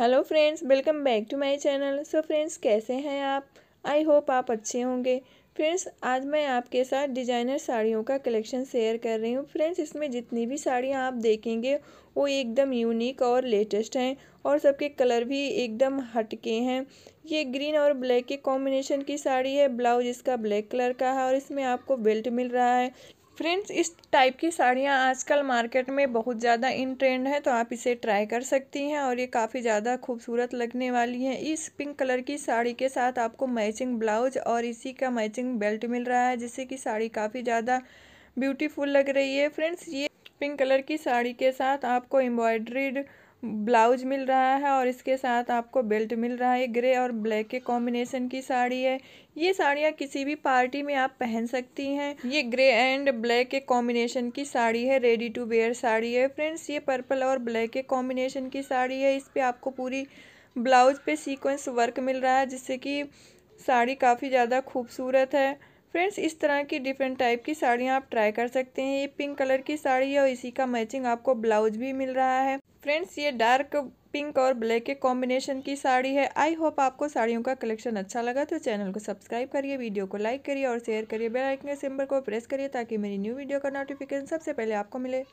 hello friends welcome back to my channel so friends कैसे हैं आप आई होप आप अच्छे होंगे फ्रेंड्स आज मैं आपके साथ डिजाइनर साड़ियों का कलेक्शन शेयर कर रही हूँ फ्रेंड्स इसमें जितनी भी साड़ियाँ आप देखेंगे वो एकदम यूनिक और लेटेस्ट हैं और सबके कलर भी एकदम हटके हैं ये ग्रीन और ब्लैक के कॉम्बिनेशन की साड़ी है ब्लाउज इसका ब्लैक कलर का है और इसमें आपको बेल्ट मिल रहा है फ्रेंड्स इस टाइप की साड़ियाँ आजकल मार्केट में बहुत ज़्यादा इन ट्रेंड है तो आप इसे ट्राई कर सकती हैं और ये काफ़ी ज़्यादा खूबसूरत लगने वाली है इस पिंक कलर की साड़ी के साथ आपको मैचिंग ब्लाउज और इसी का मैचिंग बेल्ट मिल रहा है जिससे कि साड़ी काफ़ी ज़्यादा ब्यूटीफुल लग रही है फ्रेंड्स ये पिंक कलर की साड़ी के साथ आपको एम्ब्रॉयड्रीड ब्लाउज मिल रहा है और इसके साथ आपको बेल्ट मिल रहा है ग्रे और ब्लैक के कॉम्बिनेशन की साड़ी है ये साड़ियाँ किसी भी पार्टी में आप पहन सकती हैं ये ग्रे एंड ब्लैक के कॉम्बिनेशन की साड़ी है रेडी टू वेयर साड़ी है फ्रेंड्स ये पर्पल और ब्लैक के कॉम्बिनेशन की साड़ी है इस पर आपको पूरी ब्लाउज पे सीक्वेंस वर्क मिल रहा है जिससे कि साड़ी काफ़ी ज़्यादा खूबसूरत है फ्रेंड्स इस तरह की डिफरेंट टाइप की साड़ियाँ आप ट्राई कर सकते हैं ये पिंक कलर की साड़ी है और इसी का मैचिंग आपको ब्लाउज भी मिल रहा है फ्रेंड्स ये डार्क पिंक और ब्लैक के कॉम्बिनेशन की साड़ी है आई होप आपको साड़ियों का कलेक्शन अच्छा लगा तो चैनल को सब्सक्राइब करिए वीडियो को लाइक करिए और शेयर करिए बेल आइकन के सिंबल को प्रेस करिए ताकि मेरी न्यू वीडियो का नोटिफिकेशन सबसे पहले आपको मिले